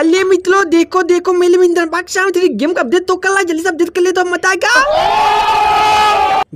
अल्ले मित्रों देखो देखो मेले में इंद्रन तेरी गेम का अपडेट तो ला जल्दी से अपडेट कर ले तो मत आएगा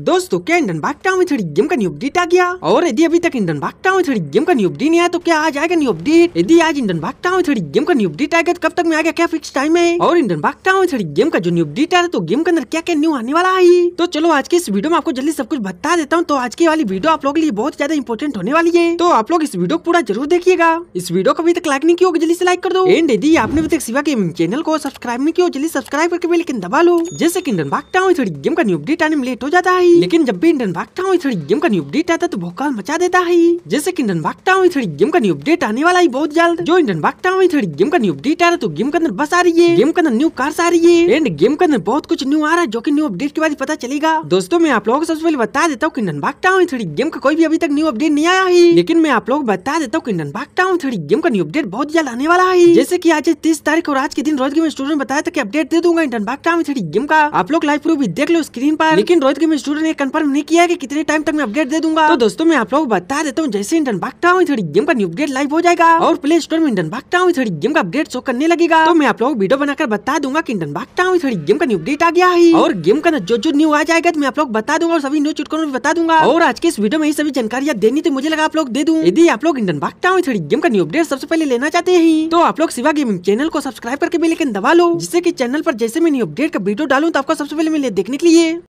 दोस्तों क्या इंडियन टाउन में थोड़ी गेम का न्यू अपडेट आ गया और यदि अभी तक इंडियन टाउन में थोड़ी गेम का न्यू अपडेट नहीं आया तो क्या आज आएगा न्यू अपडेट यदि आज इंडियन टाउन में थोड़ी गेम का न्यू अपडेट आएगा तो कब तक में आएगा क्या फिक्स टाइम है और इंडियन टाउन में थोड़ी गेम का जो न्यू अपडेट आया तो गेम के अंदर क्या क्या न्यू आने वाला है तो चलो आज की इस वीडियो में आपको जल्दी सब कुछ बता देता हूँ तो आज की वाली वीडियो आप लोग लिए बहुत ज्यादा इंपॉर्टेंट होने वाली है तो आप लोग इस वीडियो को पूरा जरूर देखिएगा इस वीडियो को अभी तक लाइक नहीं किया जल्दी से लाइक कर दो एंड यदि आपने अभी तक सिवा के चैनल को सब्सक्राइब नहीं किया जल्दी सब्सक्राइब करके लेकिन दबा लो जैसे कि इंडियन टाउन में थोड़ी गेम का न्यू अपडेट आने में लेट हो जाता है लेकिन जब भी भागता टाउन थोड़ी गेम का न्यू अपडेट आता तो भोकाल मचा देता है जैसे की डनबाग टाउन थोड़ी गेम का न्यू अपडेट आने वाला ही बहुत जल्द जो भागता टाउन थोड़ी गेम का न्यू अपडेट आ रहा तो गेम के अंदर बस आ रही है गेम के अंदर न्यू कार्स आ रही है एंड गेम के अंदर बहुत कुछ न्यू आ रहा है जो की न्यू अपडेट के बाद पता चलेगा दोस्तों में आप लोगों को सबसे पहले बता देता हूँ इंडन भागता टाउन थोड़ी गेम का कोई भी अभी तक न्यू अपडेट नहीं आया है लेकिन मैं आप लोग बता देता हूँ इंडन भागता हूँ थोड़ी गेम का न्यू अपडेट बहुत जल्द आने वाला है जैसे की आज तीस तारीख और आज के दिन रोज गेम स्टूडेंट बताया था की अपडेट दे दूंगा भागता टाउन थोड़ी गेम का आप लोग लाइव प्रूफ भी देख लो स्क्रीन पर लेकिन रोज गेम स्टूडेंट ने कंफर्म नहीं किया कि कितने टाइम तक मैं अपडेट दे दूंगा तो दोस्तों मैं आप लोग बता देता हूँ जैसे इंडन भागता हूँ थोड़ी गेम का न्यू अपडेट लाइव हो जाएगा और प्ले स्टोर में इंडन भागता हूँ थोड़ी गेम का अपडेट शो करने लगेगा तो मैं आप लोग वीडियो बनाकर बता दूंगा इंडन भागता बागटा हूँ थोड़ी गेम का न्यू अपडेट आ गया है और गेम का जो जो न्यू आ जाएगा तो मैं आप लोग बता दूंगा और सभी न्यू चुटकों में बता दूंगा और आज के इस वीडियो में सभी जानकारियाँ देनी तो मुझे लगा आप लोग दे दूँ यदि आप लोग इंडन भागता हूँ थोड़ी गेम का न्यू अपडेट सबसे पहले लेना चाहते हैं तो आप लोग सिवा गेमिंग चैनल को सब्सक्राइब करके बेलेकिन दबा लो जिससे की चैनल पर जैसे मैं न्यू अपडेट का वीडियो डालू तो आपको सबसे पहले मिले देखने के लिए